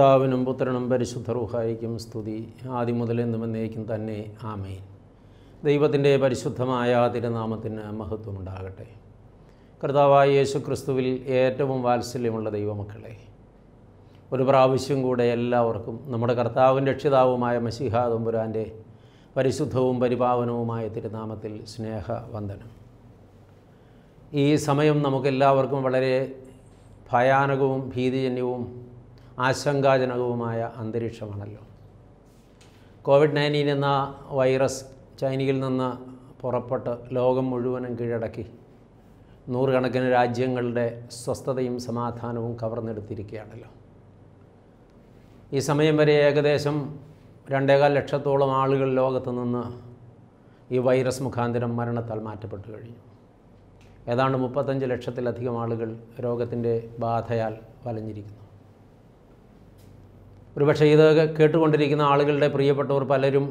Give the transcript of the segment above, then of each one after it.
പിതാവിനും പുത്രനും പരിശുദ്ധ റൂഹായിക്കും സ്തുതി ആദ്യം മുതലെന്നും എന്നേക്കും തന്നെ ആമേൻ ദൈവത്തിൻ്റെ പരിശുദ്ധമായ തിരുനാമത്തിന് മഹത്വം ഉണ്ടാകട്ടെ കർത്താവായ യേശു ക്രിസ്തുവിൽ ഏറ്റവും വാത്സല്യമുള്ള ദൈവമക്കളെ ഒരു പ്രാവശ്യം കൂടെ എല്ലാവർക്കും നമ്മുടെ കർത്താവും രക്ഷിതാവുമായ മസിഹാ പരിശുദ്ധവും പരിപാവനവുമായ തിരുനാമത്തിൽ സ്നേഹ വന്ദനം ഈ സമയം നമുക്കെല്ലാവർക്കും വളരെ ഭയാനകവും ഭീതിജന്യവും ആശങ്കാജനകവുമായ അന്തരീക്ഷമാണല്ലോ കോവിഡ് നയൻറ്റീൻ എന്ന വൈറസ് ചൈനയിൽ നിന്ന് പുറപ്പെട്ട് ലോകം മുഴുവനും കീഴടക്കി നൂറുകണക്കിന് രാജ്യങ്ങളുടെ സ്വസ്ഥതയും സമാധാനവും കവർന്നെടുത്തിരിക്കുകയാണല്ലോ ഈ സമയം വരെ ഏകദേശം രണ്ടേകാൽ ലക്ഷത്തോളം ആളുകൾ ലോകത്ത് നിന്ന് ഈ വൈറസ് മുഖാന്തരം മരണത്താൽ മാറ്റപ്പെട്ടു കഴിഞ്ഞു ഏതാണ്ട് മുപ്പത്തഞ്ച് ലക്ഷത്തിലധികം ആളുകൾ രോഗത്തിൻ്റെ ബാധയാൽ വലഞ്ഞിരിക്കുന്നു ഒരുപക്ഷെ ഇത് കേട്ടുകൊണ്ടിരിക്കുന്ന ആളുകളുടെ പ്രിയപ്പെട്ടവർ പലരും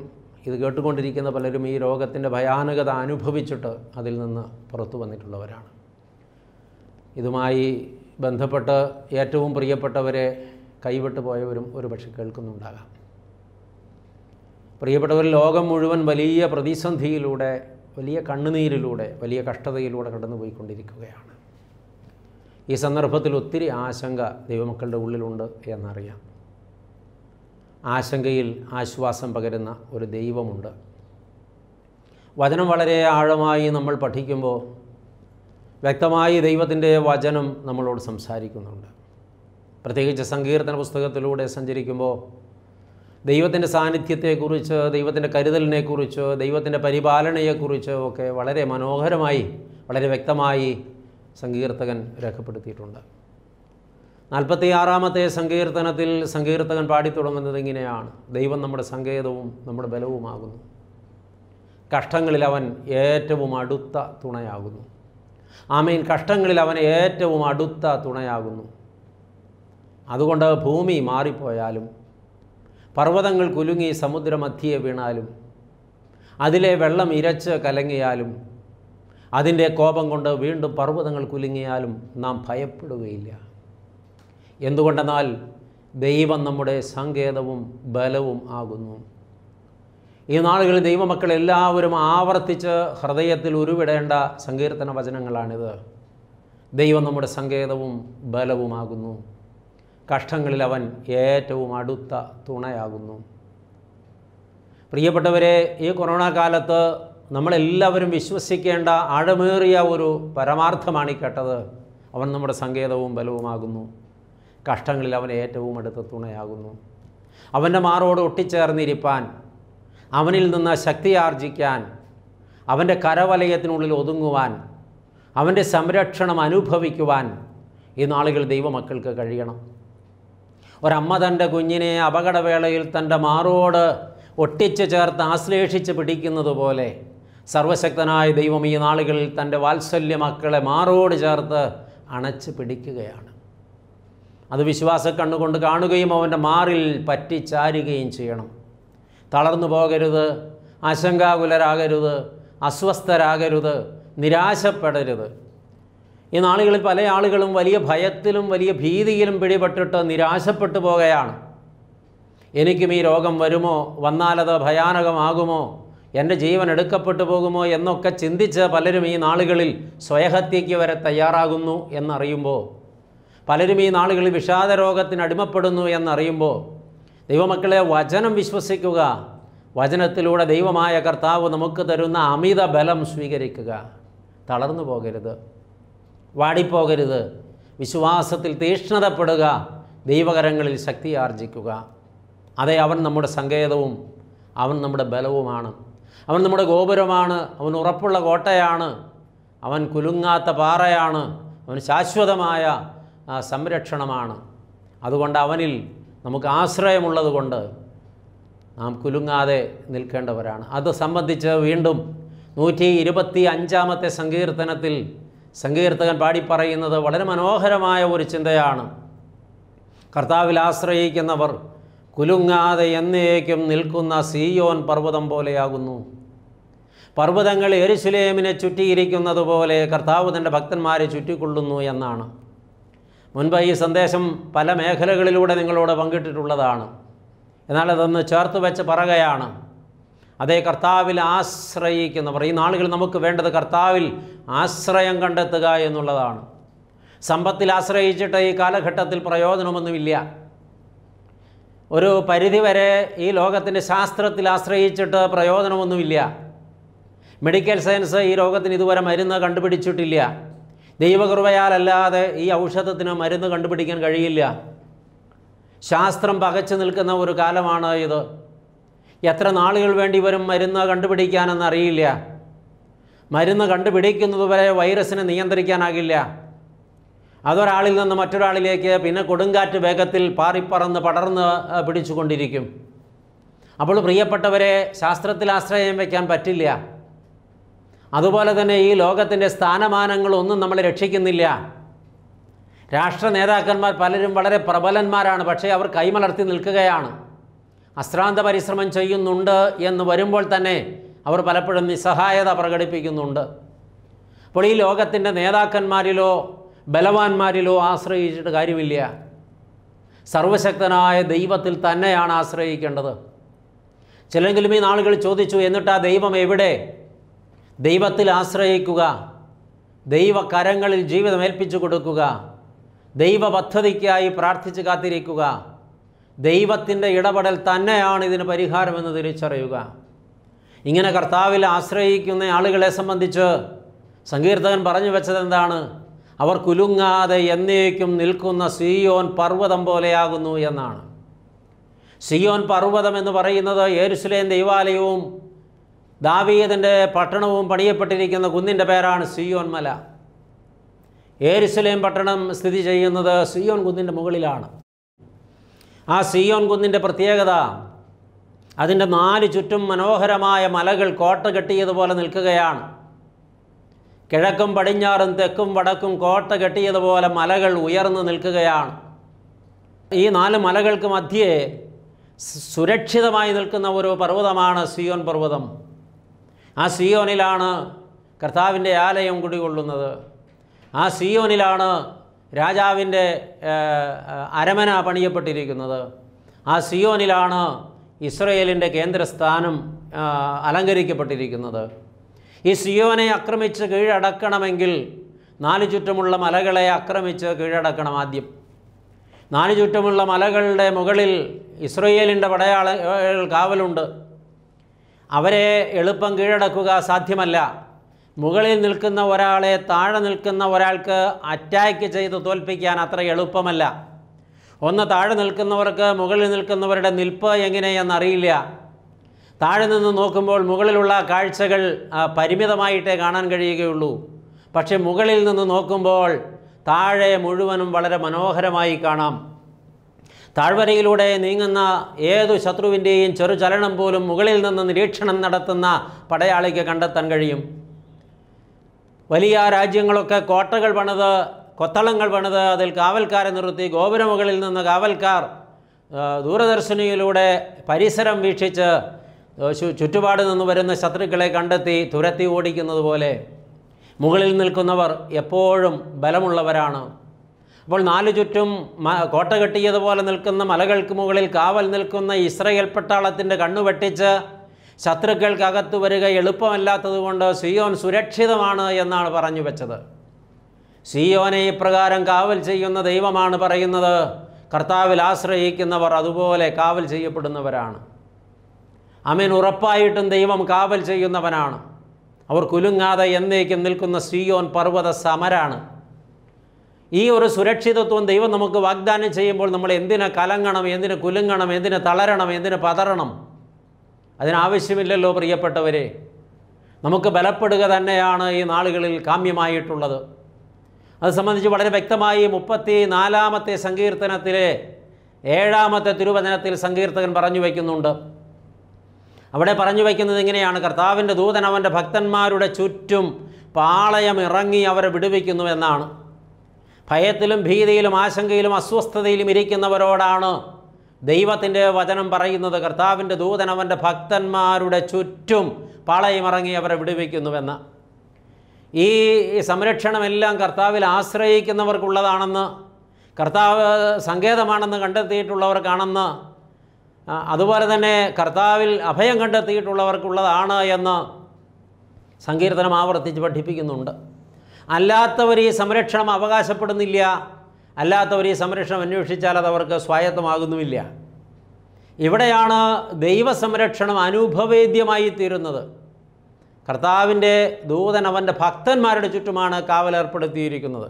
ഇത് കേട്ടുകൊണ്ടിരിക്കുന്ന പലരും ഈ രോഗത്തിൻ്റെ ഭയാനകത അനുഭവിച്ചിട്ട് അതിൽ നിന്ന് പുറത്തു വന്നിട്ടുള്ളവരാണ് ഇതുമായി ബന്ധപ്പെട്ട് ഏറ്റവും പ്രിയപ്പെട്ടവരെ കൈവിട്ടു പോയവരും ഒരുപക്ഷെ കേൾക്കുന്നുണ്ടാകാം പ്രിയപ്പെട്ടവർ ലോകം മുഴുവൻ വലിയ പ്രതിസന്ധിയിലൂടെ വലിയ കണ്ണുനീരിലൂടെ വലിയ കഷ്ടതയിലൂടെ കടന്നുപോയിക്കൊണ്ടിരിക്കുകയാണ് ഈ സന്ദർഭത്തിൽ ഒത്തിരി ആശങ്ക ദൈവമക്കളുടെ ഉള്ളിലുണ്ട് എന്നറിയാം ആശങ്കയിൽ ആശ്വാസം പകരുന്ന ഒരു ദൈവമുണ്ട് വചനം വളരെ ആഴമായി നമ്മൾ പഠിക്കുമ്പോൾ വ്യക്തമായി ദൈവത്തിൻ്റെ വചനം നമ്മളോട് സംസാരിക്കുന്നുണ്ട് പ്രത്യേകിച്ച് സങ്കീർത്തന പുസ്തകത്തിലൂടെ സഞ്ചരിക്കുമ്പോൾ ദൈവത്തിൻ്റെ സാന്നിധ്യത്തെക്കുറിച്ച് ദൈവത്തിൻ്റെ കരുതലിനെക്കുറിച്ച് ദൈവത്തിൻ്റെ പരിപാലനയെക്കുറിച്ച് ഒക്കെ വളരെ മനോഹരമായി വളരെ വ്യക്തമായി സങ്കീർത്തകൻ രേഖപ്പെടുത്തിയിട്ടുണ്ട് നാൽപ്പത്തിയാറാമത്തെ സങ്കീർത്തനത്തിൽ സങ്കീർത്തകൻ പാടിത്തുടങ്ങുന്നത് ഇങ്ങനെയാണ് ദൈവം നമ്മുടെ സങ്കേതവും നമ്മുടെ ബലവുമാകുന്നു കഷ്ടങ്ങളിൽ അവൻ ഏറ്റവും അടുത്ത തുണയാകുന്നു ആമീൻ കഷ്ടങ്ങളിൽ അവൻ ഏറ്റവും അടുത്ത തുണയാകുന്നു അതുകൊണ്ട് ഭൂമി മാറിപ്പോയാലും പർവ്വതങ്ങൾ കുലുങ്ങി സമുദ്രമധ്യയെ വീണാലും അതിലെ വെള്ളം ഇരച്ച് കലങ്ങിയാലും അതിൻ്റെ കോപം കൊണ്ട് വീണ്ടും പർവ്വതങ്ങൾ കുലുങ്ങിയാലും നാം ഭയപ്പെടുകയില്ല എന്തുകൊണ്ടെന്നാൽ ദൈവം നമ്മുടെ സങ്കേതവും ബലവും ആകുന്നു ഈ നാളുകളിൽ ദൈവമക്കൾ എല്ലാവരും ആവർത്തിച്ച് ഹൃദയത്തിൽ ഉരുവിടേണ്ട സങ്കീർത്തന വചനങ്ങളാണിത് ദൈവം നമ്മുടെ സങ്കേതവും ബലവുമാകുന്നു കഷ്ടങ്ങളിൽ അവൻ ഏറ്റവും അടുത്ത തുണയാകുന്നു പ്രിയപ്പെട്ടവരെ ഈ കൊറോണ കാലത്ത് നമ്മളെല്ലാവരും വിശ്വസിക്കേണ്ട ആഴമേറിയ ഒരു പരമാർത്ഥമാണ് ഈ കേട്ടത് അവൻ നമ്മുടെ സങ്കേതവും ബലവുമാകുന്നു കഷ്ടങ്ങളിൽ അവൻ ഏറ്റവും അടുത്ത തുണയാകുന്നു അവൻ്റെ മാറോട് ഒട്ടിച്ചേർന്നിരിപ്പാൻ അവനിൽ നിന്ന് ശക്തി അവൻ്റെ കരവലയത്തിനുള്ളിൽ ഒതുങ്ങുവാൻ അവൻ്റെ സംരക്ഷണം അനുഭവിക്കുവാൻ ഈ നാളുകൾ ദൈവമക്കൾക്ക് കഴിയണം ഒരമ്മ തൻ്റെ കുഞ്ഞിനെ അപകടവേളയിൽ തൻ്റെ മാറോട് ഒട്ടിച്ചു ചേർത്ത് ആശ്ലേഷിച്ച് പിടിക്കുന്നത് പോലെ സർവശക്തനായ ദൈവം ഈ നാളുകളിൽ തൻ്റെ വാത്സല്യ മക്കളെ മാറോട് ചേർത്ത് അണച്ച് പിടിക്കുകയാണ് അത് വിശ്വാസ കണ്ണുകൊണ്ട് കാണുകയും അവൻ്റെ മാറിൽ പറ്റിച്ചാരുകയും ചെയ്യണം തളർന്നു പോകരുത് ആശങ്കാകുലരാകരുത് അസ്വസ്ഥരാകരുത് നിരാശപ്പെടരുത് ഈ നാളുകളിൽ പല ആളുകളും വലിയ ഭയത്തിലും വലിയ ഭീതിയിലും പിടിപെട്ടിട്ട് നിരാശപ്പെട്ടു പോകുകയാണ് എനിക്കും ഈ രോഗം വരുമോ വന്നാലത് ഭയാനകമാകുമോ എൻ്റെ ജീവൻ എടുക്കപ്പെട്ടു പോകുമോ എന്നൊക്കെ ചിന്തിച്ച് പലരും ഈ നാളുകളിൽ സ്വയഹത്യയ്ക്ക് വരെ തയ്യാറാകുന്നു എന്നറിയുമ്പോൾ പലരും ഈ നാളുകളിൽ വിഷാദ രോഗത്തിന് അടിമപ്പെടുന്നു എന്നറിയുമ്പോൾ ദൈവമക്കളെ വചനം വിശ്വസിക്കുക വചനത്തിലൂടെ ദൈവമായ കർത്താവ് നമുക്ക് തരുന്ന അമിത ബലം സ്വീകരിക്കുക തളർന്നു പോകരുത് വാടിപ്പോകരുത് വിശ്വാസത്തിൽ തീക്ഷ്ണതപ്പെടുക ദൈവകരങ്ങളിൽ ശക്തി ആർജിക്കുക അതേ അവൻ നമ്മുടെ സങ്കേതവും അവൻ നമ്മുടെ ബലവുമാണ് അവൻ നമ്മുടെ ഗോപുരമാണ് അവൻ ഉറപ്പുള്ള കോട്ടയാണ് അവൻ കുലുങ്ങാത്ത പാറയാണ് അവൻ ശാശ്വതമായ ആ സംരക്ഷണമാണ് അതുകൊണ്ട് അവനിൽ നമുക്ക് ആശ്രയമുള്ളതുകൊണ്ട് നാം കുലുങ്ങാതെ നിൽക്കേണ്ടവരാണ് അത് സംബന്ധിച്ച് വീണ്ടും നൂറ്റി ഇരുപത്തി അഞ്ചാമത്തെ സങ്കീർത്തനത്തിൽ സങ്കീർത്തകൻ പാടിപ്പറയുന്നത് വളരെ മനോഹരമായ ഒരു ചിന്തയാണ് കർത്താവിൽ ആശ്രയിക്കുന്നവർ കുലുങ്ങാതെ എന്നേക്കും നിൽക്കുന്ന സിയോൻ പർവ്വതം പോലെയാകുന്നു പർവ്വതങ്ങൾ എരിശുലേമിനെ ചുറ്റിയിരിക്കുന്നത് പോലെ കർത്താവ് തൻ്റെ ഭക്തന്മാരെ ചുറ്റിക്കൊള്ളുന്നു എന്നാണ് മുൻപ് ഈ സന്ദേശം പല മേഖലകളിലൂടെ നിങ്ങളോട് പങ്കിട്ടിട്ടുള്ളതാണ് എന്നാൽ അതൊന്ന് ചേർത്ത് വെച്ച് പറയുകയാണ് അതേ കർത്താവിൽ ആശ്രയിക്കുന്നവർ ഈ നാളുകൾ നമുക്ക് വേണ്ടത് കർത്താവിൽ ആശ്രയം കണ്ടെത്തുക എന്നുള്ളതാണ് സമ്പത്തിൽ ആശ്രയിച്ചിട്ട് ഈ കാലഘട്ടത്തിൽ പ്രയോജനമൊന്നുമില്ല ഒരു പരിധിവരെ ഈ ലോകത്തിൻ്റെ ശാസ്ത്രത്തിൽ ആശ്രയിച്ചിട്ട് പ്രയോജനമൊന്നുമില്ല മെഡിക്കൽ സയൻസ് ഈ ലോകത്തിന് ഇതുവരെ മരുന്ന് കണ്ടുപിടിച്ചിട്ടില്ല ദൈവകൃപയാലല്ലാതെ ഈ ഔഷധത്തിന് മരുന്ന് കണ്ടുപിടിക്കാൻ കഴിയില്ല ശാസ്ത്രം പകച്ചു നിൽക്കുന്ന ഒരു കാലമാണ് ഇത് എത്ര നാളുകൾ വേണ്ടി വരും മരുന്ന് കണ്ടുപിടിക്കാനെന്നറിയില്ല മരുന്ന് കണ്ടുപിടിക്കുന്നതുവരെ വൈറസിനെ നിയന്ത്രിക്കാനാകില്ല അതൊരാളിൽ നിന്ന് മറ്റൊരാളിലേക്ക് പിന്നെ കൊടുങ്കാറ്റ് വേഗത്തിൽ പാറിപ്പറന്ന് പടർന്ന് പിടിച്ചുകൊണ്ടിരിക്കും അപ്പോൾ പ്രിയപ്പെട്ടവരെ ശാസ്ത്രത്തിൽ ആശ്രയം വയ്ക്കാൻ പറ്റില്ല അതുപോലെ തന്നെ ഈ ലോകത്തിൻ്റെ സ്ഥാനമാനങ്ങളൊന്നും നമ്മൾ രക്ഷിക്കുന്നില്ല രാഷ്ട്ര നേതാക്കന്മാർ പലരും വളരെ പ്രബലന്മാരാണ് പക്ഷേ അവർ കൈമലർത്തി നിൽക്കുകയാണ് അശ്രാന്ത പരിശ്രമം ചെയ്യുന്നുണ്ട് എന്ന് വരുമ്പോൾ തന്നെ അവർ പലപ്പോഴും നിസ്സഹായത പ്രകടിപ്പിക്കുന്നുണ്ട് അപ്പോൾ ഈ ലോകത്തിൻ്റെ നേതാക്കന്മാരിലോ ബലവാന്മാരിലോ ആശ്രയിച്ചിട്ട് കാര്യമില്ല സർവശക്തനായ ദൈവത്തിൽ തന്നെയാണ് ആശ്രയിക്കേണ്ടത് ചിലെങ്കിലും ഈ നാളുകൾ ചോദിച്ചു എന്നിട്ട് ആ ദൈവം എവിടെ ദൈവത്തിൽ ആശ്രയിക്കുക ദൈവകരങ്ങളിൽ ജീവിതം ഏൽപ്പിച്ചു കൊടുക്കുക ദൈവ പദ്ധതിക്കായി പ്രാർത്ഥിച്ച് കാത്തിരിക്കുക ദൈവത്തിൻ്റെ ഇടപെടൽ തന്നെയാണ് ഇതിന് പരിഹാരമെന്ന് തിരിച്ചറിയുക ഇങ്ങനെ കർത്താവിൽ ആശ്രയിക്കുന്ന ആളുകളെ സംബന്ധിച്ച് സങ്കീർത്തകൻ പറഞ്ഞു വെച്ചത് എന്താണ് അവർ കുലുങ്ങാതെ എന്നേക്കും നിൽക്കുന്ന സിയോൻ പർവ്വതം പോലെയാകുന്നു എന്നാണ് സിയോൻ പർവ്വതം എന്ന് പറയുന്നത് യേരുസലേം ദൈവാലയവും ദാവീദിൻ്റെ പട്ടണവും പണിയപ്പെട്ടിരിക്കുന്ന കുന്നിൻ്റെ പേരാണ് സിയോൻ മല ഏരുസലേം പട്ടണം സ്ഥിതി ചെയ്യുന്നത് സിയോൻ കുന്നിൻ്റെ മുകളിലാണ് ആ സിയോൻ കുന്നിൻ്റെ പ്രത്യേകത അതിൻ്റെ നാല് ചുറ്റും മനോഹരമായ മലകൾ കോട്ട കെട്ടിയതുപോലെ നിൽക്കുകയാണ് കിഴക്കും പടിഞ്ഞാറും തെക്കും വടക്കും കോട്ട കെട്ടിയതുപോലെ മലകൾ ഉയർന്നു നിൽക്കുകയാണ് ഈ നാല് മലകൾക്ക് മധ്യേ സുരക്ഷിതമായി നിൽക്കുന്ന ഒരു പർവ്വതമാണ് സിയോൻ പർവ്വതം ആ സിയോനിലാണ് കർത്താവിൻ്റെ ആലയം കുടികൊള്ളുന്നത് ആ സിയോനിലാണ് രാജാവിൻ്റെ അരമന പണിയപ്പെട്ടിരിക്കുന്നത് ആ സിയോനിലാണ് ഇസ്രയേലിൻ്റെ കേന്ദ്രസ്ഥാനം അലങ്കരിക്കപ്പെട്ടിരിക്കുന്നത് ഈ സിയോനെ ആക്രമിച്ച് കീഴടക്കണമെങ്കിൽ നാലു ചുറ്റുമുള്ള മലകളെ ആക്രമിച്ച് കീഴടക്കണം ആദ്യം നാലു ചുറ്റുമുള്ള മലകളുടെ മുകളിൽ ഇസ്രയേലിൻ്റെ പടയാള കാവലുണ്ട് അവരെ എളുപ്പം കീഴടക്കുക സാധ്യമല്ല മുകളിൽ നിൽക്കുന്ന ഒരാളെ താഴെ നിൽക്കുന്ന ഒരാൾക്ക് അറ്റാക്ക് ചെയ്ത് തോൽപ്പിക്കാൻ അത്ര എളുപ്പമല്ല ഒന്ന് താഴെ നിൽക്കുന്നവർക്ക് മുകളിൽ നിൽക്കുന്നവരുടെ നിൽപ്പ് എങ്ങനെയെന്നറിയില്ല താഴെ നിന്ന് നോക്കുമ്പോൾ മുകളിലുള്ള കാഴ്ചകൾ പരിമിതമായിട്ടേ കാണാൻ കഴിയുകയുള്ളൂ പക്ഷേ മുകളിൽ നിന്ന് നോക്കുമ്പോൾ താഴെ മുഴുവനും വളരെ മനോഹരമായി കാണാം താഴ്വരയിലൂടെ നീങ്ങുന്ന ഏതു ശത്രുവിൻ്റെയും ചെറുചലനം പോലും മുകളിൽ നിന്ന് നിരീക്ഷണം നടത്തുന്ന പടയാളിക്ക് കണ്ടെത്താൻ കഴിയും വലിയ രാജ്യങ്ങളൊക്കെ കോട്ടകൾ പണിത് കൊത്തളങ്ങൾ പണിത് അതിൽ കാവൽക്കാരെ നിർത്തി ഗോപുരമുകളിൽ നിന്ന് കാവൽക്കാർ ദൂരദർശിനിയിലൂടെ പരിസരം വീക്ഷിച്ച് ചുറ്റുപാട് നിന്ന് വരുന്ന ശത്രുക്കളെ കണ്ടെത്തി തുരത്തി ഓടിക്കുന്നത് പോലെ മുകളിൽ നിൽക്കുന്നവർ എപ്പോഴും ബലമുള്ളവരാണ് അപ്പോൾ നാല് ചുറ്റും കോട്ട കെട്ടിയതുപോലെ നിൽക്കുന്ന മലകൾക്ക് മുകളിൽ കാവൽ നിൽക്കുന്ന ഇസ്രയേൽ പട്ടാളത്തിൻ്റെ കണ്ണു വെട്ടിച്ച് ശത്രുക്കൾക്കകത്ത് വരിക എളുപ്പമല്ലാത്തതുകൊണ്ട് സിയോൻ സുരക്ഷിതമാണ് എന്നാണ് പറഞ്ഞു വെച്ചത് സിയോനെ ഇപ്രകാരം കാവൽ ചെയ്യുന്ന ദൈവമാണ് പറയുന്നത് കർത്താവിൽ ആശ്രയിക്കുന്നവർ അതുപോലെ കാവൽ ചെയ്യപ്പെടുന്നവരാണ് അമീൻ ഉറപ്പായിട്ടും ദൈവം കാവൽ ചെയ്യുന്നവനാണ് അവർ കുലുങ്ങാതെ എന്നേക്കും നിൽക്കുന്ന സിയോൻ പർവ്വത സമരാണ് ഈ ഒരു സുരക്ഷിതത്വം ദൈവം നമുക്ക് വാഗ്ദാനം ചെയ്യുമ്പോൾ നമ്മൾ എന്തിനെ കലങ്ങണം എന്തിനു കുലുങ്ങണം എന്തിനെ തളരണം എന്തിനെ പതറണം അതിനാവശ്യമില്ലല്ലോ പ്രിയപ്പെട്ടവരെ നമുക്ക് ബലപ്പെടുക തന്നെയാണ് ഈ നാളുകളിൽ കാമ്യമായിട്ടുള്ളത് അത് സംബന്ധിച്ച് വളരെ വ്യക്തമായി മുപ്പത്തി നാലാമത്തെ സങ്കീർത്തനത്തിലെ ഏഴാമത്തെ തിരുവചനത്തിൽ സങ്കീർത്തകൻ പറഞ്ഞു വയ്ക്കുന്നുണ്ട് അവിടെ പറഞ്ഞു വയ്ക്കുന്നത് ഇങ്ങനെയാണ് കർത്താവിൻ്റെ ദൂതൻ അവൻ്റെ ഭക്തന്മാരുടെ ചുറ്റും പാളയം ഇറങ്ങി അവരെ വിടുവിക്കുന്നു എന്നാണ് ഭയത്തിലും ഭീതിയിലും ആശങ്കയിലും അസ്വസ്ഥതയിലും ഇരിക്കുന്നവരോടാണ് ദൈവത്തിൻ്റെ വചനം പറയുന്നത് കർത്താവിൻ്റെ ദൂതൻ അവൻ്റെ ഭക്തന്മാരുടെ ചുറ്റും പാളയമിറങ്ങി അവരെ വിടുവയ്ക്കുന്നുവെന്ന് ഈ സംരക്ഷണമെല്ലാം കർത്താവിൽ ആശ്രയിക്കുന്നവർക്കുള്ളതാണെന്ന് കർത്താവ് സങ്കേതമാണെന്ന് കണ്ടെത്തിയിട്ടുള്ളവർക്കാണെന്ന് അതുപോലെ തന്നെ കർത്താവിൽ അഭയം കണ്ടെത്തിയിട്ടുള്ളവർക്കുള്ളതാണ് എന്ന് സങ്കീർത്തനം ആവർത്തിച്ച് പഠിപ്പിക്കുന്നുണ്ട് അല്ലാത്തവർ ഈ സംരക്ഷണം അവകാശപ്പെടുന്നില്ല അല്ലാത്തവർ ഈ സംരക്ഷണം അന്വേഷിച്ചാൽ അത് അവർക്ക് സ്വായത്തമാകുന്നുമില്ല ഇവിടെയാണ് ദൈവസംരക്ഷണം അനുഭവേദ്യമായി തീരുന്നത് കർത്താവിൻ്റെ ദൂതൻ അവൻ്റെ ഭക്തന്മാരുടെ ചുറ്റുമാണ് കാവലേർപ്പെടുത്തിയിരിക്കുന്നത്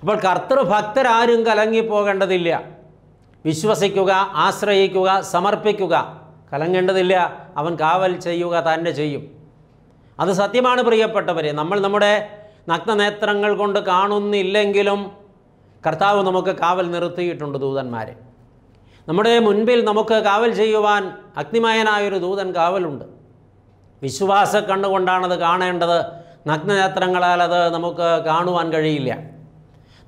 അപ്പോൾ കർത്തൃഭക്തരാരും കലങ്ങിപ്പോകേണ്ടതില്ല വിശ്വസിക്കുക ആശ്രയിക്കുക സമർപ്പിക്കുക കലങ്ങേണ്ടതില്ല അവൻ കാവൽ ചെയ്യുക തന്നെ ചെയ്യും അത് സത്യമാണ് പ്രിയപ്പെട്ടവരെ നമ്മൾ നമ്മുടെ നഗ്നനേത്രങ്ങൾ കൊണ്ട് കാണുന്നില്ലെങ്കിലും കർത്താവ് നമുക്ക് കാവൽ നിർത്തിയിട്ടുണ്ട് ദൂതന്മാരെ നമ്മുടെ മുൻപിൽ നമുക്ക് കാവൽ ചെയ്യുവാൻ അഗ്നിമയനായൊരു ദൂതൻ കാവലുണ്ട് വിശ്വാസ കണ്ണുകൊണ്ടാണത് കാണേണ്ടത് നഗ്നനേത്രങ്ങളാൽ അത് നമുക്ക് കാണുവാൻ കഴിയില്ല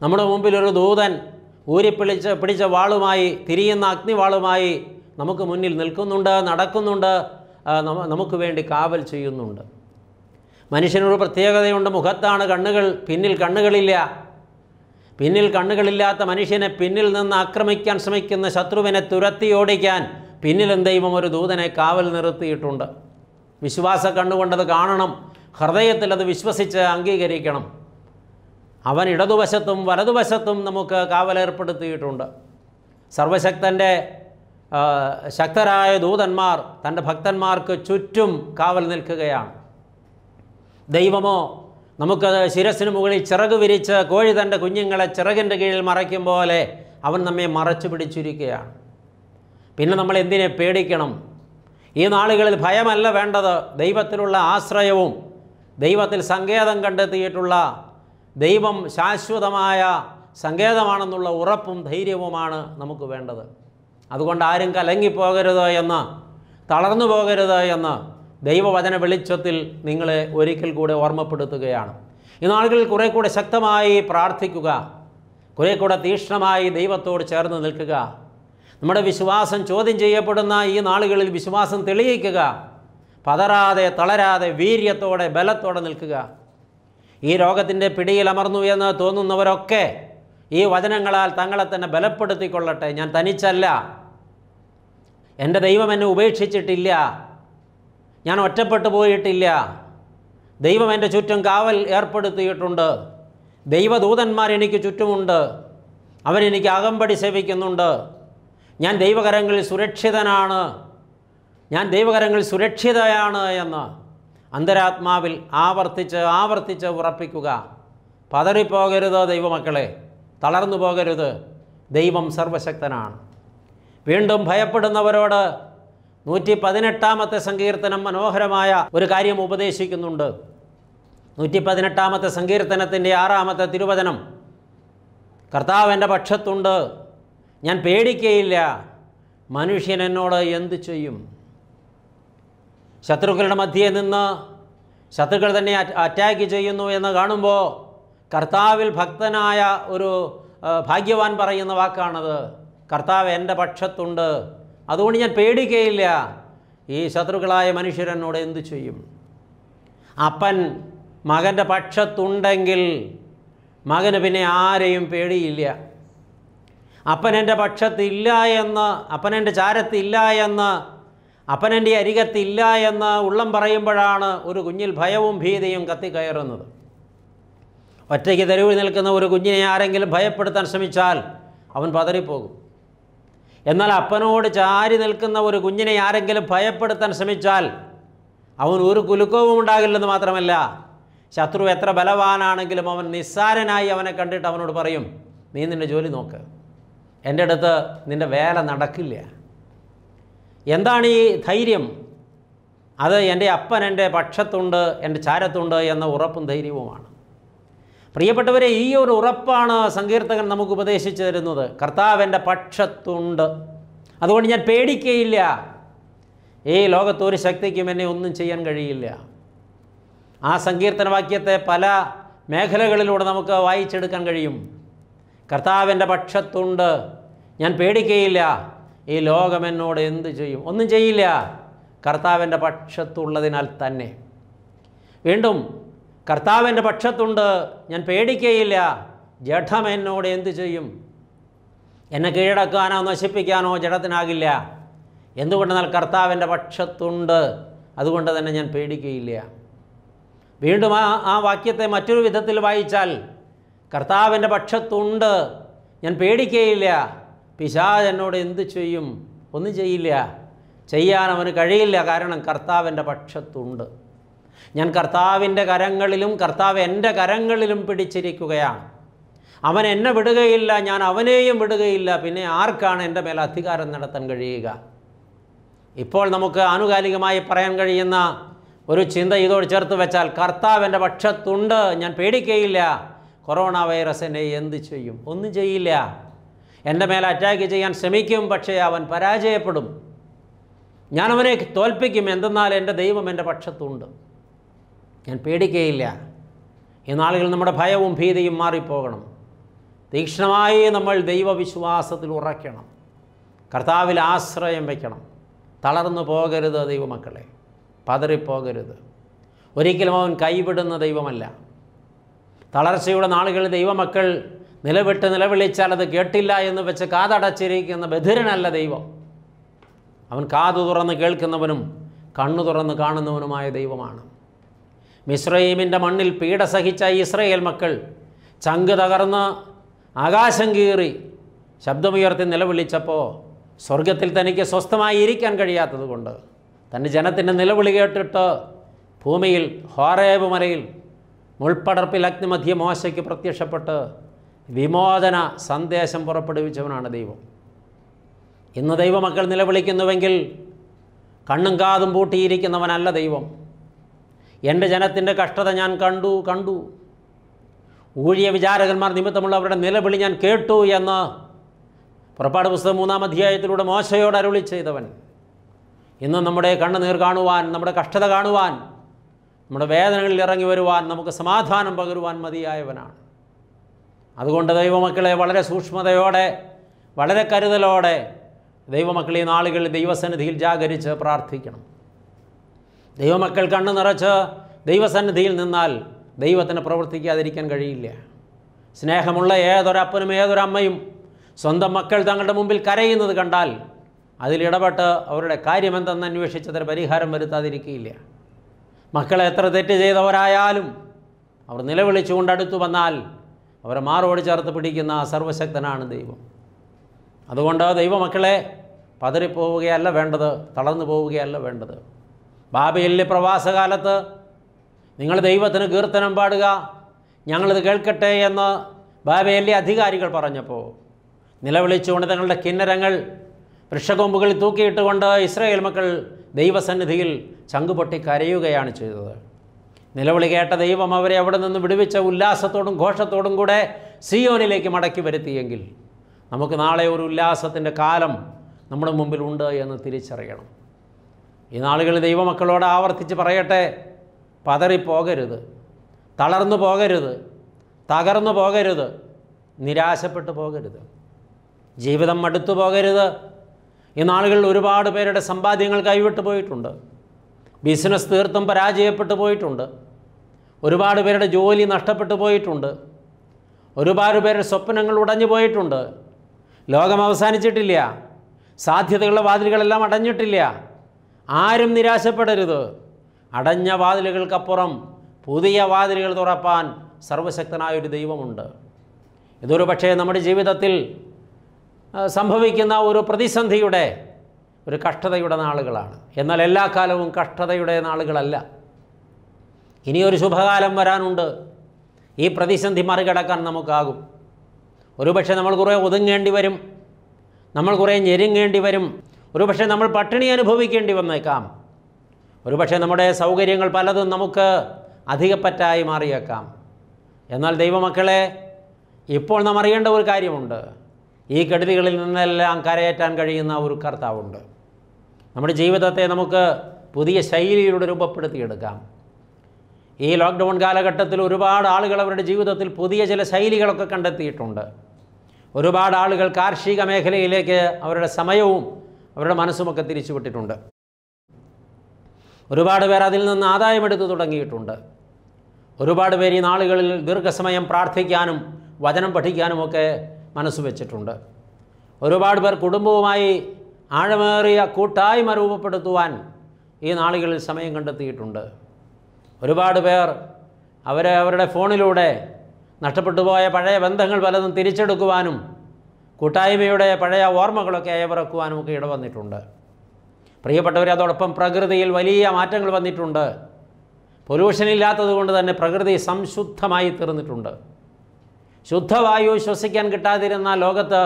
നമ്മുടെ മുമ്പിൽ ഒരു ദൂതൻ ഊരിപ്പിളിച്ച് പിടിച്ച വാളുമായി തിരിയുന്ന അഗ്നിവാളുമായി നമുക്ക് മുന്നിൽ നിൽക്കുന്നുണ്ട് നടക്കുന്നുണ്ട് നമുക്ക് വേണ്ടി കാവൽ ചെയ്യുന്നുണ്ട് മനുഷ്യനൊരു പ്രത്യേകതയുണ്ട് മുഖത്താണ് കണ്ണുകൾ പിന്നിൽ കണ്ണുകളില്ല പിന്നിൽ കണ്ണുകളില്ലാത്ത മനുഷ്യനെ പിന്നിൽ നിന്ന് ആക്രമിക്കാൻ ശ്രമിക്കുന്ന ശത്രുവിനെ തുരത്തി ഓടിക്കാൻ പിന്നിലും ദൈവം ഒരു ദൂതനെ കാവൽ നിർത്തിയിട്ടുണ്ട് വിശ്വാസ കണ്ണുകൊണ്ടത് കാണണം ഹൃദയത്തിൽ അത് വിശ്വസിച്ച് അംഗീകരിക്കണം അവൻ ഇടതുവശത്തും വലതുവശത്തും നമുക്ക് ഏർപ്പെടുത്തിയിട്ടുണ്ട് സർവശക്തൻ്റെ ശക്തരായ ദൂതന്മാർ തൻ്റെ ഭക്തന്മാർക്ക് ചുറ്റും കാവൽ നിൽക്കുകയാണ് ദൈവമോ നമുക്കത് ശിരസിന് മുകളിൽ ചിറക് വിരിച്ച് കോഴി തൻ്റെ കുഞ്ഞുങ്ങളെ ചിറകിൻ്റെ കീഴിൽ മറയ്ക്കും പോലെ അവൻ നമ്മെ മറച്ചു പിടിച്ചിരിക്കുകയാണ് പിന്നെ നമ്മൾ എന്തിനെ പേടിക്കണം ഈ നാളുകളിൽ ഭയമല്ല വേണ്ടത് ദൈവത്തിലുള്ള ആശ്രയവും ദൈവത്തിൽ സങ്കേതം കണ്ടെത്തിയിട്ടുള്ള ദൈവം ശാശ്വതമായ സങ്കേതമാണെന്നുള്ള ഉറപ്പും ധൈര്യവുമാണ് നമുക്ക് വേണ്ടത് അതുകൊണ്ട് ആരും കലങ്ങിപ്പോകരുത് എന്ന് തളർന്നു പോകരുത് എന്ന് ദൈവവചന വെളിച്ചത്തിൽ നിങ്ങളെ ഒരിക്കൽ കൂടെ ഓർമ്മപ്പെടുത്തുകയാണ് ഈ നാളുകളിൽ കുറേ കൂടെ ശക്തമായി പ്രാർത്ഥിക്കുക കുറേ കൂടെ തീക്ഷ്ണമായി ദൈവത്തോട് ചേർന്ന് നിൽക്കുക നമ്മുടെ വിശ്വാസം ചോദ്യം ചെയ്യപ്പെടുന്ന ഈ നാളുകളിൽ വിശ്വാസം തെളിയിക്കുക പതറാതെ തളരാതെ വീര്യത്തോടെ ബലത്തോടെ നിൽക്കുക ഈ രോഗത്തിൻ്റെ പിടിയിൽ അമർന്നു എന്ന് തോന്നുന്നവരൊക്കെ ഈ വചനങ്ങളാൽ തങ്ങളെ തന്നെ ബലപ്പെടുത്തിക്കൊള്ളട്ടെ ഞാൻ തനിച്ചല്ല എൻ്റെ ദൈവം എന്നെ ഉപേക്ഷിച്ചിട്ടില്ല ഞാൻ ഒറ്റപ്പെട്ടു പോയിട്ടില്ല ദൈവം എൻ്റെ ചുറ്റും കാവൽ ഏർപ്പെടുത്തിയിട്ടുണ്ട് ദൈവദൂതന്മാർ എനിക്ക് ചുറ്റുമുണ്ട് അവരെനിക്ക് അകമ്പടി സേവിക്കുന്നുണ്ട് ഞാൻ ദൈവകരങ്ങളിൽ സുരക്ഷിതനാണ് ഞാൻ ദൈവകരങ്ങളിൽ സുരക്ഷിതയാണ് എന്ന് അന്തരാത്മാവിൽ ആവർത്തിച്ച് ആവർത്തിച്ച് ഉറപ്പിക്കുക പതറിപ്പോകരുത് ദൈവമക്കളെ തളർന്നു പോകരുത് ദൈവം സർവശക്തനാണ് വീണ്ടും ഭയപ്പെടുന്നവരോട് നൂറ്റി പതിനെട്ടാമത്തെ സങ്കീർത്തനം മനോഹരമായ ഒരു കാര്യം ഉപദേശിക്കുന്നുണ്ട് നൂറ്റി പതിനെട്ടാമത്തെ സങ്കീർത്തനത്തിൻ്റെ ആറാമത്തെ തിരുവചനം കർത്താവ് എൻ്റെ പക്ഷത്തുണ്ട് ഞാൻ പേടിക്കയില്ല മനുഷ്യൻ എന്നോട് എന്ത് ചെയ്യും ശത്രുക്കളുടെ മധ്യേ നിന്ന് ശത്രുക്കൾ തന്നെ അറ്റാക്ക് ചെയ്യുന്നു എന്ന് കാണുമ്പോൾ കർത്താവിൽ ഭക്തനായ ഒരു ഭാഗ്യവാൻ പറയുന്ന വാക്കാണത് കർത്താവ് എൻ്റെ പക്ഷത്തുണ്ട് അതുകൊണ്ട് ഞാൻ പേടിക്കുകയില്ല ഈ ശത്രുക്കളായ മനുഷ്യരെന്നോട് എന്തു ചെയ്യും അപ്പൻ മകൻ്റെ പക്ഷത്തുണ്ടെങ്കിൽ മകന് പിന്നെ ആരെയും പേടിയില്ല അപ്പൻ എൻ്റെ പക്ഷത്തില്ല എന്ന് എൻ്റെ ചാരത്തില്ല എന്ന് അപ്പനെൻ്റെ അരികത്തില്ല എന്ന് ഉള്ളം പറയുമ്പോഴാണ് ഒരു കുഞ്ഞിൽ ഭയവും ഭീതിയും കത്തിക്കയറുന്നത് ഒറ്റയ്ക്ക് തെരുവിൽ നിൽക്കുന്ന ഒരു കുഞ്ഞിനെ ആരെങ്കിലും ഭയപ്പെടുത്താൻ ശ്രമിച്ചാൽ അവൻ പതറിപ്പോകും എന്നാൽ അപ്പനോട് ചാരി നിൽക്കുന്ന ഒരു കുഞ്ഞിനെ ആരെങ്കിലും ഭയപ്പെടുത്താൻ ശ്രമിച്ചാൽ അവൻ ഒരു കുലുക്കവും ഉണ്ടാകില്ലെന്ന് മാത്രമല്ല ശത്രു എത്ര ബലവാനാണെങ്കിലും അവൻ നിസ്സാരനായി അവനെ കണ്ടിട്ട് അവനോട് പറയും നീ നിൻ്റെ ജോലി നോക്ക് എൻ്റെ അടുത്ത് നിൻ്റെ വേല നടക്കില്ല എന്താണ് ഈ ധൈര്യം അത് എൻ്റെ അപ്പൻ എൻ്റെ പക്ഷത്തുണ്ട് എൻ്റെ ചാരത്തുണ്ട് എന്ന ഉറപ്പും ധൈര്യവുമാണ് പ്രിയപ്പെട്ടവരെ ഈ ഒരു ഉറപ്പാണ് സങ്കീർത്തകൻ നമുക്ക് ഉപദേശിച്ചു തരുന്നത് കർത്താവെൻ്റെ പക്ഷത്തുണ്ട് അതുകൊണ്ട് ഞാൻ പേടിക്കയില്ല ഈ ഒരു ശക്തിക്കും എന്നെ ഒന്നും ചെയ്യാൻ കഴിയില്ല ആ സങ്കീർത്തനവാക്യത്തെ പല മേഖലകളിലൂടെ നമുക്ക് വായിച്ചെടുക്കാൻ കഴിയും കർത്താവിൻ്റെ പക്ഷത്തുണ്ട് ഞാൻ പേടിക്കയില്ല ഈ ലോകം എന്നോട് എന്ത് ചെയ്യും ഒന്നും ചെയ്യില്ല കർത്താവിൻ്റെ പക്ഷത്തുള്ളതിനാൽ തന്നെ വീണ്ടും കർത്താവിൻ്റെ പക്ഷത്തുണ്ട് ഞാൻ പേടിക്കയില്ല ജഠം എന്നോട് എന്തു ചെയ്യും എന്നെ കീഴടക്കാനോ നശിപ്പിക്കാനോ ജഡത്തിനാകില്ല എന്തുകൊണ്ടെന്നാൽ കർത്താവിൻ്റെ പക്ഷത്തുണ്ട് അതുകൊണ്ട് തന്നെ ഞാൻ പേടിക്കുകയില്ല വീണ്ടും ആ ആ വാക്യത്തെ മറ്റൊരു വിധത്തിൽ വായിച്ചാൽ കർത്താവിൻ്റെ പക്ഷത്തുണ്ട് ഞാൻ പേടിക്കുകയില്ല പിശാജ് എന്നോട് എന്ത് ചെയ്യും ഒന്നും ചെയ്യില്ല ചെയ്യാൻ അവന് കഴിയില്ല കാരണം കർത്താവിൻ്റെ പക്ഷത്തുണ്ട് ഞാൻ കർത്താവിൻ്റെ കരങ്ങളിലും കർത്താവ് എൻ്റെ കരങ്ങളിലും പിടിച്ചിരിക്കുകയാണ് അവൻ എന്നെ വിടുകയില്ല ഞാൻ അവനെയും വിടുകയില്ല പിന്നെ ആർക്കാണ് എൻ്റെ മേൽ അധികാരം നടത്താൻ കഴിയുക ഇപ്പോൾ നമുക്ക് ആനുകാലികമായി പറയാൻ കഴിയുന്ന ഒരു ചിന്ത ഇതോട് ചേർത്ത് വെച്ചാൽ കർത്താവ് എൻ്റെ പക്ഷത്തുണ്ട് ഞാൻ പേടിക്കുകയില്ല കൊറോണ വൈറസ് എന്നെ എന്ത് ചെയ്യും ഒന്നും ചെയ്യില്ല എൻ്റെ മേലെ അറ്റാക്ക് ചെയ്യാൻ ശ്രമിക്കും പക്ഷേ അവൻ പരാജയപ്പെടും ഞാൻ അവനെ തോൽപ്പിക്കും എന്തെന്നാൽ എൻ്റെ ദൈവം എൻ്റെ പക്ഷത്തുണ്ട് ഞാൻ പേടിക്കുകയില്ല ഈ നാളുകൾ നമ്മുടെ ഭയവും ഭീതിയും മാറിപ്പോകണം തീക്ഷ്ണമായി നമ്മൾ ദൈവവിശ്വാസത്തിൽ ഉറയ്ക്കണം കർത്താവിൽ ആശ്രയം വയ്ക്കണം തളർന്നു പോകരുത് ദൈവമക്കളെ പതറിപ്പോകരുത് ഒരിക്കലും അവൻ കൈവിടുന്ന ദൈവമല്ല തളർച്ചയുടെ നാളുകളിൽ ദൈവമക്കൾ നിലവിട്ട് നിലവിളിച്ചാൽ അത് കേട്ടില്ല എന്ന് വെച്ച് കാതടച്ചിരിക്കുന്ന ബധിരനല്ല ദൈവം അവൻ കാതു തുറന്ന് കേൾക്കുന്നവനും കണ്ണു തുറന്ന് കാണുന്നവനുമായ ദൈവമാണ് മിസ്രൈമിൻ്റെ മണ്ണിൽ പീഡ സഹിച്ച ഇസ്രയേൽ മക്കൾ ചങ്ക് തകർന്ന് ആകാശം കീറി ശബ്ദമുയർത്തി നിലവിളിച്ചപ്പോൾ സ്വർഗത്തിൽ തനിക്ക് സ്വസ്ഥമായി ഇരിക്കാൻ കഴിയാത്തതുകൊണ്ട് തൻ്റെ ജനത്തിൻ്റെ നിലവിളി കേട്ടിട്ട് ഭൂമിയിൽ ഹോറേബ് മലയിൽ മുൾപ്പടർപ്പിൽ അഗ്നിമധ്യ മോശയ്ക്ക് പ്രത്യക്ഷപ്പെട്ട് വിമോചന സന്ദേശം പുറപ്പെടുവിച്ചവനാണ് ദൈവം ഇന്ന് ദൈവമക്കൾ നിലവിളിക്കുന്നുവെങ്കിൽ കണ്ണും കാതും പൂട്ടിയിരിക്കുന്നവനല്ല ദൈവം എൻ്റെ ജനത്തിൻ്റെ കഷ്ടത ഞാൻ കണ്ടു കണ്ടു ഊഴിയ വിചാരകന്മാർ നിമിത്തമുള്ള അവരുടെ നിലവിളി ഞാൻ കേട്ടു എന്ന് പുറപ്പാട് പുസ്തകം മൂന്നാം അധ്യായത്തിലൂടെ മോശയോട് അരുളി ചെയ്തവൻ ഇന്ന് നമ്മുടെ കണ്ണുനീർ കാണുവാൻ നമ്മുടെ കഷ്ടത കാണുവാൻ നമ്മുടെ വേദനകളിൽ ഇറങ്ങി വരുവാൻ നമുക്ക് സമാധാനം പകരുവാൻ മതിയായവനാണ് അതുകൊണ്ട് ദൈവമക്കളെ വളരെ സൂക്ഷ്മതയോടെ വളരെ കരുതലോടെ ദൈവമക്കളെ നാളുകളിൽ ദൈവസന്നിധിയിൽ ജാഗരിച്ച് പ്രാർത്ഥിക്കണം ദൈവമക്കൾ കണ്ണ് നിറച്ച് ദൈവസന്നിധിയിൽ നിന്നാൽ ദൈവത്തിന് പ്രവർത്തിക്കാതിരിക്കാൻ കഴിയില്ല സ്നേഹമുള്ള ഏതൊരപ്പനും ഏതൊരമ്മയും സ്വന്തം മക്കൾ തങ്ങളുടെ മുമ്പിൽ കരയുന്നത് കണ്ടാൽ അതിലിടപെട്ട് അവരുടെ കാര്യമെന്തെന്ന് അന്വേഷിച്ച് പരിഹാരം വരുത്താതിരിക്കുകയില്ല മക്കളെ എത്ര തെറ്റ് ചെയ്തവരായാലും അവർ നിലവിളിച്ചുകൊണ്ട് അടുത്തു വന്നാൽ അവരെ മാറോട് ചേർത്ത് പിടിക്കുന്ന സർവശക്തനാണ് ദൈവം അതുകൊണ്ട് ദൈവമക്കളെ പതറിപ്പോവുകയല്ല വേണ്ടത് തളർന്നു പോവുകയല്ല വേണ്ടത് ബാബയിലെ പ്രവാസകാലത്ത് നിങ്ങൾ ദൈവത്തിന് കീർത്തനം പാടുക ഞങ്ങളിത് കേൾക്കട്ടെ എന്ന് ബാബയിലെ അധികാരികൾ പറഞ്ഞപ്പോൾ നിലവിളിച്ചുകൊണ്ട് തങ്ങളുടെ കിന്നരങ്ങൾ വൃക്ഷകൊമ്പുകളിൽ തൂക്കിയിട്ടുകൊണ്ട് ഇസ്രായേൽ മക്കൾ ദൈവസന്നിധിയിൽ ചങ്കുപൊട്ടി കരയുകയാണ് ചെയ്തത് നിലവിളി കേട്ട ദൈവം അവരെ അവിടെ നിന്ന് വിടുവിച്ച ഉല്ലാസത്തോടും ഘോഷത്തോടും കൂടെ സിയോനിലേക്ക് മടക്കി വരുത്തിയെങ്കിൽ നമുക്ക് നാളെ ഒരു ഉല്ലാസത്തിൻ്റെ കാലം നമ്മുടെ മുമ്പിലുണ്ട് എന്ന് തിരിച്ചറിയണം ഈ നാളുകളിൽ ദൈവമക്കളോട് ആവർത്തിച്ച് പറയട്ടെ പതറിപ്പോകരുത് തളർന്നു പോകരുത് തകർന്നു പോകരുത് നിരാശപ്പെട്ടു പോകരുത് ജീവിതം മടുത്തു പോകരുത് ഈ നാളുകളിൽ ഒരുപാട് പേരുടെ സമ്പാദ്യങ്ങൾ കൈവിട്ടു പോയിട്ടുണ്ട് ബിസിനസ് തീർത്തും പരാജയപ്പെട്ടു പോയിട്ടുണ്ട് ഒരുപാട് പേരുടെ ജോലി നഷ്ടപ്പെട്ടു പോയിട്ടുണ്ട് ഒരുപാട് പേരുടെ സ്വപ്നങ്ങൾ ഉടഞ്ഞു പോയിട്ടുണ്ട് ലോകം അവസാനിച്ചിട്ടില്ല സാധ്യതകളുടെ വാതിലുകളെല്ലാം അടഞ്ഞിട്ടില്ല ആരും നിരാശപ്പെടരുത് അടഞ്ഞ വാതിലുകൾക്കപ്പുറം പുതിയ വാതിലുകൾ തുറപ്പാൻ സർവശക്തനായൊരു ദൈവമുണ്ട് ഇതൊരു പക്ഷേ നമ്മുടെ ജീവിതത്തിൽ സംഭവിക്കുന്ന ഒരു പ്രതിസന്ധിയുടെ ഒരു കഷ്ടതയുടെ നാളുകളാണ് എന്നാൽ എല്ലാ കാലവും കഷ്ടതയുടെ നാളുകളല്ല ഇനിയൊരു ശുഭകാലം വരാനുണ്ട് ഈ പ്രതിസന്ധി മറികടക്കാൻ നമുക്കാകും ഒരുപക്ഷെ നമ്മൾ കുറേ ഒതുങ്ങേണ്ടി വരും നമ്മൾ കുറേ ഞെരുങ്ങേണ്ടി വരും ഒരു പക്ഷേ നമ്മൾ പട്ടിണി അനുഭവിക്കേണ്ടി വന്നേക്കാം ഒരു പക്ഷേ നമ്മുടെ സൗകര്യങ്ങൾ പലതും നമുക്ക് അധികപ്പറ്റായി മാറിയേക്കാം എന്നാൽ ദൈവമക്കളെ ഇപ്പോൾ നാം അറിയേണ്ട ഒരു കാര്യമുണ്ട് ഈ കെടുതികളിൽ നിന്നെല്ലാം കരയേറ്റാൻ കഴിയുന്ന ഒരു കർത്താവുണ്ട് നമ്മുടെ ജീവിതത്തെ നമുക്ക് പുതിയ ശൈലിയിലൂടെ രൂപപ്പെടുത്തിയെടുക്കാം ഈ ലോക്ക്ഡൗൺ കാലഘട്ടത്തിൽ ഒരുപാട് ആളുകൾ അവരുടെ ജീവിതത്തിൽ പുതിയ ചില ശൈലികളൊക്കെ കണ്ടെത്തിയിട്ടുണ്ട് ഒരുപാട് ആളുകൾ കാർഷിക മേഖലയിലേക്ക് അവരുടെ സമയവും അവരുടെ മനസ്സുമൊക്കെ തിരിച്ചുവിട്ടിട്ടുണ്ട് ഒരുപാട് പേർ അതിൽ നിന്ന് ആദായമെടുത്തു തുടങ്ങിയിട്ടുണ്ട് ഒരുപാട് പേർ ഈ നാളുകളിൽ ദീർഘസമയം പ്രാർത്ഥിക്കാനും വചനം പഠിക്കാനുമൊക്കെ മനസ്സ് വെച്ചിട്ടുണ്ട് ഒരുപാട് പേർ കുടുംബവുമായി ആഴമേറിയ കൂട്ടായ്മ രൂപപ്പെടുത്തുവാൻ ഈ നാളുകളിൽ സമയം കണ്ടെത്തിയിട്ടുണ്ട് ഒരുപാട് പേർ അവരെ അവരുടെ ഫോണിലൂടെ നഷ്ടപ്പെട്ടു പോയ പഴയ ബന്ധങ്ങൾ പലതും തിരിച്ചെടുക്കുവാനും കൂട്ടായ്മയുടെ പഴയ ഓർമ്മകളൊക്കെ അയവിറക്കുവാനും ഒക്കെ ഇടവന്നിട്ടുണ്ട് പ്രിയപ്പെട്ടവരെ അതോടൊപ്പം പ്രകൃതിയിൽ വലിയ മാറ്റങ്ങൾ വന്നിട്ടുണ്ട് ഇല്ലാത്തത് കൊണ്ട് തന്നെ പ്രകൃതി സംശുദ്ധമായി തീർന്നിട്ടുണ്ട് ശുദ്ധവായു ശ്വസിക്കാൻ കിട്ടാതിരുന്ന ലോകത്ത്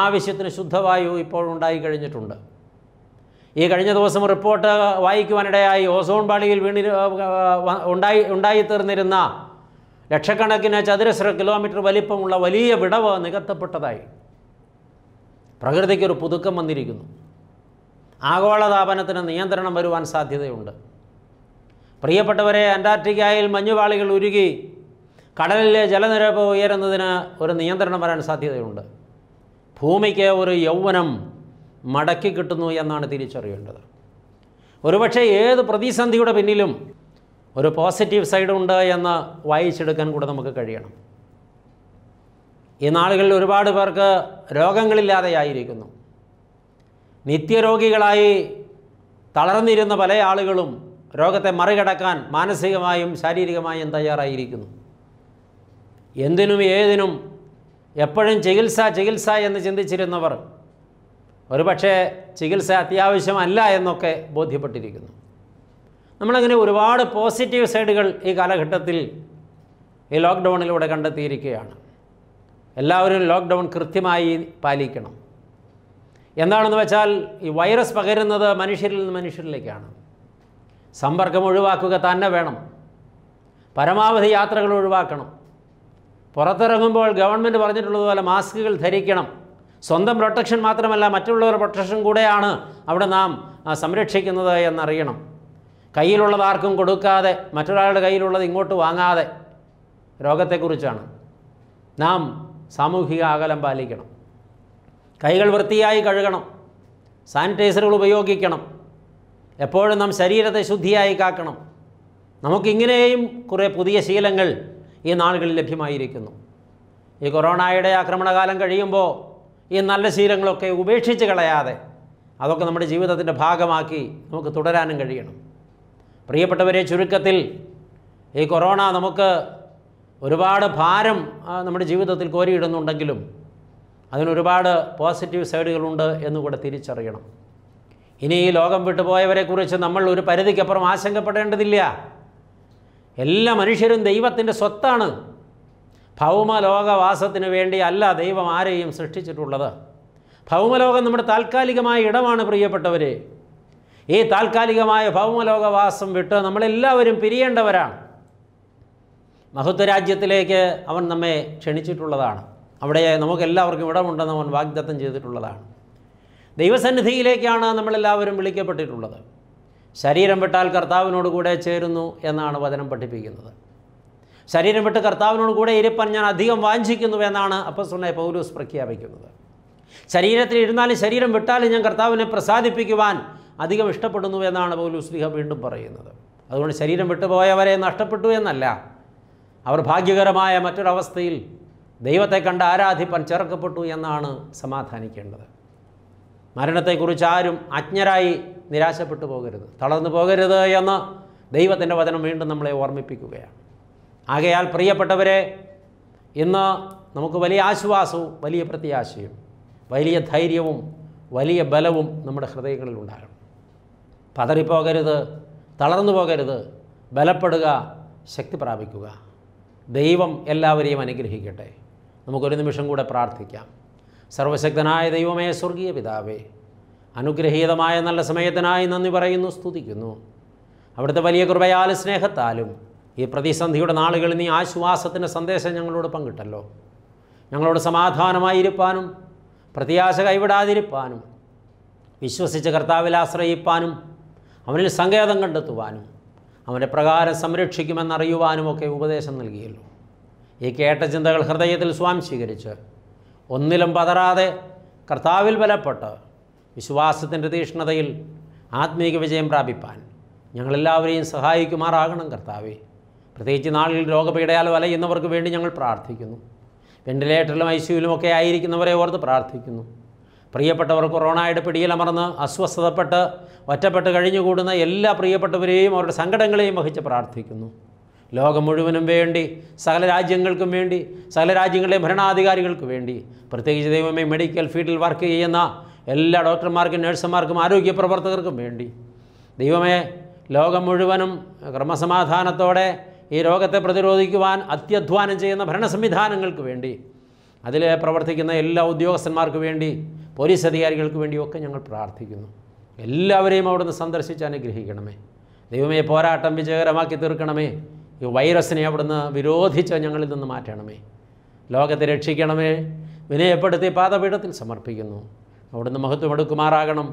ആവശ്യത്തിന് ശുദ്ധവായു ഇപ്പോഴുണ്ടായി കഴിഞ്ഞിട്ടുണ്ട് ഈ കഴിഞ്ഞ ദിവസം റിപ്പോർട്ട് വായിക്കുവാനിടയായി ഓസോൺ പാളിയിൽ വീണി ഉണ്ടായി ഉണ്ടായിത്തീർന്നിരുന്ന ലക്ഷക്കണക്കിന് ചതുരശ്ര കിലോമീറ്റർ വലിപ്പമുള്ള വലിയ വിടവ് നികത്തപ്പെട്ടതായി പ്രകൃതിക്കൊരു പുതുക്കം വന്നിരിക്കുന്നു ആഗോളതാപനത്തിന് നിയന്ത്രണം വരുവാൻ സാധ്യതയുണ്ട് പ്രിയപ്പെട്ടവരെ അന്റാർട്ടിക്കയിൽ മഞ്ഞുപാളികൾ ഉരുകി കടലിലെ ജലനിരപ്പ് ഉയരുന്നതിന് ഒരു നിയന്ത്രണം വരാൻ സാധ്യതയുണ്ട് ഭൂമിക്ക് ഒരു യൗവനം മടക്കി കിട്ടുന്നു എന്നാണ് തിരിച്ചറിയേണ്ടത് ഒരുപക്ഷെ ഏത് പ്രതിസന്ധിയുടെ പിന്നിലും ഒരു പോസിറ്റീവ് സൈഡുണ്ട് എന്ന് വായിച്ചെടുക്കാൻ കൂടെ നമുക്ക് കഴിയണം ഈ നാളുകളിൽ ഒരുപാട് പേർക്ക് രോഗങ്ങളില്ലാതെയായിരിക്കുന്നു നിത്യരോഗികളായി തളർന്നിരുന്ന പല ആളുകളും രോഗത്തെ മറികടക്കാൻ മാനസികമായും ശാരീരികമായും തയ്യാറായിരിക്കുന്നു എന്തിനും ഏതിനും എപ്പോഴും ചികിത്സ ചികിത്സ എന്ന് ചിന്തിച്ചിരുന്നവർ ഒരുപക്ഷെ ചികിത്സ അത്യാവശ്യമല്ല എന്നൊക്കെ ബോധ്യപ്പെട്ടിരിക്കുന്നു നമ്മളങ്ങനെ ഒരുപാട് പോസിറ്റീവ് സൈഡുകൾ ഈ കാലഘട്ടത്തിൽ ഈ ലോക്ക്ഡൗണിലൂടെ കണ്ടെത്തിയിരിക്കുകയാണ് എല്ലാവരും ലോക്ക്ഡൗൺ കൃത്യമായി പാലിക്കണം എന്താണെന്ന് വെച്ചാൽ ഈ വൈറസ് പകരുന്നത് മനുഷ്യരിൽ നിന്ന് മനുഷ്യരിലേക്കാണ് സമ്പർക്കം ഒഴിവാക്കുക തന്നെ വേണം പരമാവധി യാത്രകൾ ഒഴിവാക്കണം പുറത്തിറങ്ങുമ്പോൾ ഗവൺമെൻറ് പറഞ്ഞിട്ടുള്ളതുപോലെ മാസ്കുകൾ ധരിക്കണം സ്വന്തം പ്രൊട്ടക്ഷൻ മാത്രമല്ല മറ്റുള്ളവരുടെ പ്രൊട്ടക്ഷൻ കൂടെയാണ് അവിടെ നാം സംരക്ഷിക്കുന്നത് എന്നറിയണം കയ്യിലുള്ളത് ആർക്കും കൊടുക്കാതെ മറ്റൊരാളുടെ കയ്യിലുള്ളത് ഇങ്ങോട്ട് വാങ്ങാതെ രോഗത്തെക്കുറിച്ചാണ് നാം സാമൂഹിക അകലം പാലിക്കണം കൈകൾ വൃത്തിയായി കഴുകണം സാനിറ്റൈസറുകൾ ഉപയോഗിക്കണം എപ്പോഴും നാം ശരീരത്തെ ശുദ്ധിയായി കാക്കണം നമുക്കിങ്ങനെയും കുറേ പുതിയ ശീലങ്ങൾ ഈ നാളുകളിൽ ലഭ്യമായിരിക്കുന്നു ഈ കൊറോണയുടെ ആക്രമണകാലം കഴിയുമ്പോൾ ഈ നല്ല ശീലങ്ങളൊക്കെ ഉപേക്ഷിച്ച് കളയാതെ അതൊക്കെ നമ്മുടെ ജീവിതത്തിൻ്റെ ഭാഗമാക്കി നമുക്ക് തുടരാനും കഴിയണം പ്രിയപ്പെട്ടവരെ ചുരുക്കത്തിൽ ഈ കൊറോണ നമുക്ക് ഒരുപാട് ഭാരം നമ്മുടെ ജീവിതത്തിൽ കോരിയിടുന്നുണ്ടെങ്കിലും അതിനൊരുപാട് പോസിറ്റീവ് സൈഡുകളുണ്ട് എന്നുകൂടെ തിരിച്ചറിയണം ഇനി ഈ ലോകം വിട്ടുപോയവരെക്കുറിച്ച് നമ്മൾ ഒരു പരിധിക്കപ്പുറം ആശങ്കപ്പെടേണ്ടതില്ല എല്ലാ മനുഷ്യരും ദൈവത്തിൻ്റെ സ്വത്താണ് ഭൗമലോകവാസത്തിന് വേണ്ടി അല്ല ദൈവം ആരെയും സൃഷ്ടിച്ചിട്ടുള്ളത് ഭൗമലോകം നമ്മുടെ താൽക്കാലികമായ ഇടമാണ് പ്രിയപ്പെട്ടവരെ ഈ താൽക്കാലികമായ ഭൗമലോകവാസം വിട്ട് നമ്മളെല്ലാവരും പിരിയേണ്ടവരാണ് മഹത്വരാജ്യത്തിലേക്ക് അവൻ നമ്മെ ക്ഷണിച്ചിട്ടുള്ളതാണ് അവിടെ നമുക്കെല്ലാവർക്കും ഇടമുണ്ടെന്ന് അവൻ വാഗ്ദത്തം ചെയ്തിട്ടുള്ളതാണ് ദൈവസന്നിധിയിലേക്കാണ് നമ്മളെല്ലാവരും വിളിക്കപ്പെട്ടിട്ടുള്ളത് ശരീരം വിട്ടാൽ കർത്താവിനോട് കൂടെ ചേരുന്നു എന്നാണ് വചനം പഠിപ്പിക്കുന്നത് ശരീരം വിട്ട് കർത്താവിനോട് കൂടെ ഇരിപ്പാൻ ഞാൻ അധികം വാഞ്ചിക്കുന്നു എന്നാണ് അപ്പസ്വനെ പൗലൂസ് പ്രഖ്യാപിക്കുന്നത് ശരീരത്തിൽ ഇരുന്നാലും ശരീരം വിട്ടാലും ഞാൻ കർത്താവിനെ പ്രസാദിപ്പിക്കുവാൻ അധികം ഇഷ്ടപ്പെടുന്നു എന്നാണ് പൗലുസ്ലിഹ വീണ്ടും പറയുന്നത് അതുകൊണ്ട് ശരീരം വിട്ടുപോയവരെ നഷ്ടപ്പെട്ടു എന്നല്ല അവർ ഭാഗ്യകരമായ മറ്റൊരവസ്ഥയിൽ ദൈവത്തെ കണ്ട് ആരാധിപ്പൻ ചേർക്കപ്പെട്ടു എന്നാണ് സമാധാനിക്കേണ്ടത് മരണത്തെക്കുറിച്ച് ആരും അജ്ഞരായി നിരാശപ്പെട്ടു പോകരുത് തളർന്നു പോകരുത് എന്ന് ദൈവത്തിൻ്റെ വചനം വീണ്ടും നമ്മളെ ഓർമ്മിപ്പിക്കുകയാണ് ആകയാൽ പ്രിയപ്പെട്ടവരെ ഇന്ന് നമുക്ക് വലിയ ആശ്വാസവും വലിയ പ്രത്യാശയും വലിയ ധൈര്യവും വലിയ ബലവും നമ്മുടെ ഹൃദയങ്ങളിൽ ഉണ്ടാകണം പതറിപ്പോകരുത് തളർന്നു പോകരുത് ബലപ്പെടുക ശക്തി പ്രാപിക്കുക ദൈവം എല്ലാവരെയും അനുഗ്രഹിക്കട്ടെ നമുക്കൊരു നിമിഷം കൂടെ പ്രാർത്ഥിക്കാം സർവശക്തനായ ദൈവമേ സ്വർഗീയ പിതാവേ അനുഗ്രഹീതമായ നല്ല സമയത്തിനായി നന്ദി പറയുന്നു സ്തുതിക്കുന്നു അവിടുത്തെ വലിയ കൃപയാൽ സ്നേഹത്താലും ഈ പ്രതിസന്ധിയുടെ നാളുകളിൽ നീ ആശ്വാസത്തിൻ്റെ സന്ദേശം ഞങ്ങളോട് പങ്കിട്ടല്ലോ ഞങ്ങളോട് സമാധാനമായിരിക്കാനും പ്രത്യാശ കൈവിടാതിരിക്കാനും വിശ്വസിച്ച് കർത്താവിൽ ആശ്രയിപ്പാനും അവനിൽ സങ്കേതം കണ്ടെത്തുവാനും അവൻ്റെ പ്രകാരം സംരക്ഷിക്കുമെന്നറിയുവാനുമൊക്കെ ഉപദേശം നൽകിയല്ലോ ഈ കേട്ട ചിന്തകൾ ഹൃദയത്തിൽ സ്വാംശീകരിച്ച് ഒന്നിലും പതറാതെ കർത്താവിൽ ബലപ്പെട്ട് വിശ്വാസത്തിൻ്റെ തീഷ്ണതയിൽ ആത്മീക വിജയം പ്രാപിപ്പാൻ ഞങ്ങളെല്ലാവരെയും സഹായിക്കുമാറാകണം കർത്താവെ പ്രത്യേകിച്ച് നാളിൽ രോഗപീഡയാൽ വലയുന്നവർക്ക് വേണ്ടി ഞങ്ങൾ പ്രാർത്ഥിക്കുന്നു വെൻറ്റിലേറ്ററിലും ഐ ഒക്കെ ആയിരിക്കുന്നവരെ ഓർത്ത് പ്രാർത്ഥിക്കുന്നു പ്രിയപ്പെട്ടവർ കൊറോണയുടെ പിടിയിലമർന്ന് അസ്വസ്ഥതപ്പെട്ട് ഒറ്റപ്പെട്ട് കഴിഞ്ഞുകൂടുന്ന എല്ലാ പ്രിയപ്പെട്ടവരെയും അവരുടെ സങ്കടങ്ങളെയും വഹിച്ച് പ്രാർത്ഥിക്കുന്നു ലോകം മുഴുവനും വേണ്ടി സകല രാജ്യങ്ങൾക്കും വേണ്ടി സകല രാജ്യങ്ങളിലെ ഭരണാധികാരികൾക്ക് വേണ്ടി പ്രത്യേകിച്ച് ദൈവമേ മെഡിക്കൽ ഫീൽഡിൽ വർക്ക് ചെയ്യുന്ന എല്ലാ ഡോക്ടർമാർക്കും നഴ്സുമാർക്കും ആരോഗ്യ പ്രവർത്തകർക്കും വേണ്ടി ദൈവമേ ലോകം മുഴുവനും ക്രമസമാധാനത്തോടെ ഈ രോഗത്തെ പ്രതിരോധിക്കുവാൻ അത്യധ്വാനം ചെയ്യുന്ന ഭരണ സംവിധാനങ്ങൾക്ക് വേണ്ടി അതിൽ പ്രവർത്തിക്കുന്ന എല്ലാ ഉദ്യോഗസ്ഥന്മാർക്ക് വേണ്ടി പോലീസ് അധികാരികൾക്ക് വേണ്ടിയൊക്കെ ഞങ്ങൾ പ്രാർത്ഥിക്കുന്നു എല്ലാവരെയും അവിടുന്ന് സന്ദർശിച്ച് അനുഗ്രഹിക്കണമേ ദൈവമേ പോരാട്ടം വിജയകരമാക്കി തീർക്കണമേ ഈ വൈറസിനെ അവിടുന്ന് വിരോധിച്ച് ഞങ്ങളിൽ നിന്ന് മാറ്റണമേ ലോകത്തെ രക്ഷിക്കണമേ വിനയപ്പെടുത്തി പാതപീഠത്തിൽ സമർപ്പിക്കുന്നു അവിടുന്ന് മഹത്വം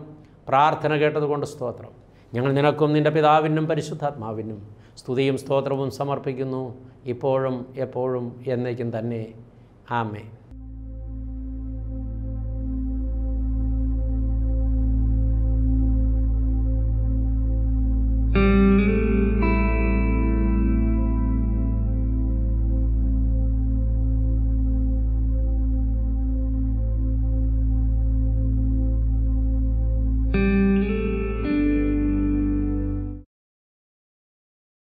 പ്രാർത്ഥന കേട്ടതുകൊണ്ട് സ്തോത്രം ഞങ്ങൾ നിനക്കും നിൻ്റെ പിതാവിനും പരിശുദ്ധാത്മാവിനും സ്തുതിയും സ്തോത്രവും സമർപ്പിക്കുന്നു ഇപ്പോഴും എപ്പോഴും എന്നേക്കും തന്നെ ആമേ